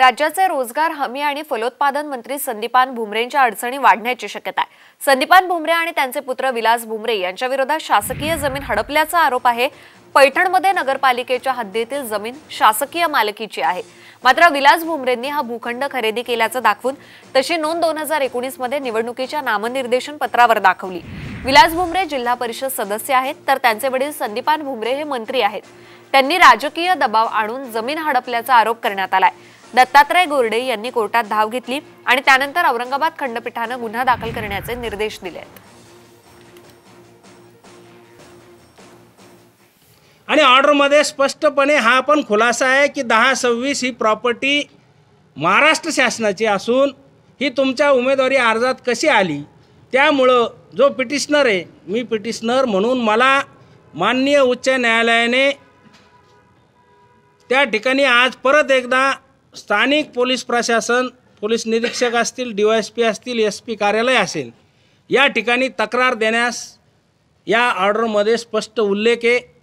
राज्याचे रोजगार हमी आणि फलोत्पादन मंत्री संदीपान भुमरेंच्या अडचणी वाढण्याची शक्यता आहे संदीपान भुमरे आणि त्यांचे पुत्र विलास भुमरे यांच्या विरोधात शासकीय जमीन हडपल्याचा आरोप आहे पैठणमध्ये नगरपालिकेच्या हद्दीतील जमीन शासकीय मालकीची आहे मात्र विलास भुमरेंनी हा भूखंड खरेदी केल्याचं दाखवून तशी नोंद दोन हजार एकोणीस मध्ये निवडणुकीच्या नामनिर्देशन पत्रावर दाखवली विलास भुमरे जिल्हा परिषद सदस्य आहेत तर त्यांचे वडील संदीपान भुमरे हे मंत्री आहेत त्यांनी राजकीय दबाव आणून जमीन हडपल्याचा आरोप करण्यात आलाय दत्तात्रय गोर्डे यांनी कोर्टात धाव घेतली आणि त्यानंतर औरंगाबाद खंडपीठानं गुन्हा दाखल करण्याचे निर्देश दिले आणि ऑर्डरमध्ये स्पष्टपणे हा पण खुलासा आहे की दहा सव्वीस ही प्रॉपर्टी महाराष्ट्र शासनाची असून ही तुमच्या उमेदवारी अर्जात कशी आली त्यामुळं जो पिटिशनर आहे मी पिटिशनर म्हणून मला माननीय उच्च न्यायालयाने त्या ठिकाणी आज परत एकदा स्थानिक पोलीस प्रशासन पोलीस निरीक्षक असतील डी वाय एस पी असतील एस पी कार्यालय असेल या ठिकाणी तक्रार देण्यास या ऑर्डरमध्ये स्पष्ट उल्लेख आहे